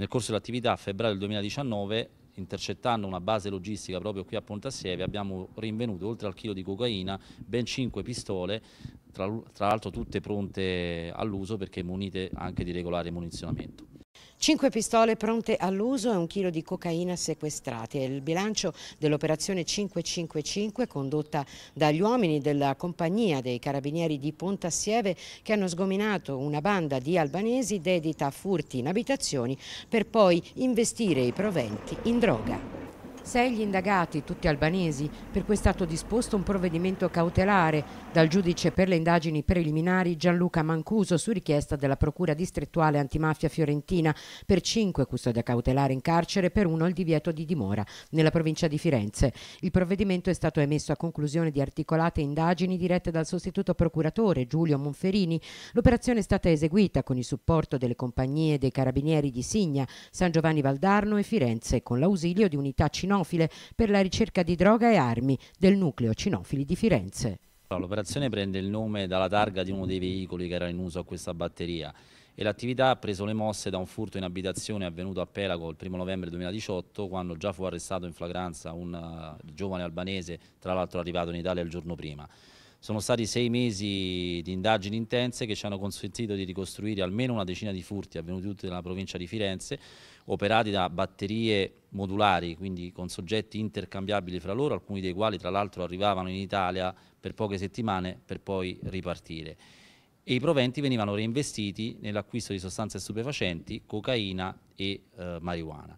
Nel corso dell'attività a febbraio del 2019 intercettando una base logistica proprio qui a Pontassieve abbiamo rinvenuto oltre al chilo di cocaina ben 5 pistole tra, l'altro tutte pronte all'uso perché munite anche di regolare munizionamento. Cinque pistole pronte all'uso e un chilo di cocaina sequestrati. Il bilancio dell'operazione 555 condotta dagli uomini della compagnia dei carabinieri di Pontassieve che hanno sgominato una banda di albanesi dedita a furti in abitazioni per poi investire i proventi in droga. Sei gli indagati, tutti albanesi, per cui è stato disposto un provvedimento cautelare dal giudice per le indagini preliminari Gianluca Mancuso su richiesta della Procura distrettuale antimafia fiorentina per cinque custodia cautelare in carcere per uno il divieto di dimora nella provincia di Firenze. Il provvedimento è stato emesso a conclusione di articolate indagini dirette dal sostituto procuratore Giulio Monferini. L'operazione è stata eseguita con il supporto delle compagnie dei carabinieri di Signa, San Giovanni Valdarno e Firenze con l'ausilio di unità cinese cinofile per la ricerca di droga e armi del nucleo cinofili di Firenze. L'operazione prende il nome dalla targa di uno dei veicoli che era in uso a questa batteria e l'attività ha preso le mosse da un furto in abitazione avvenuto a Pelago il 1 novembre 2018 quando già fu arrestato in flagranza un eh, giovane albanese, tra l'altro arrivato in Italia il giorno prima. Sono stati sei mesi di indagini intense che ci hanno consentito di ricostruire almeno una decina di furti avvenuti tutti nella provincia di Firenze, operati da batterie modulari, quindi con soggetti intercambiabili fra loro, alcuni dei quali tra l'altro arrivavano in Italia per poche settimane per poi ripartire. E i proventi venivano reinvestiti nell'acquisto di sostanze stupefacenti, cocaina e eh, marijuana.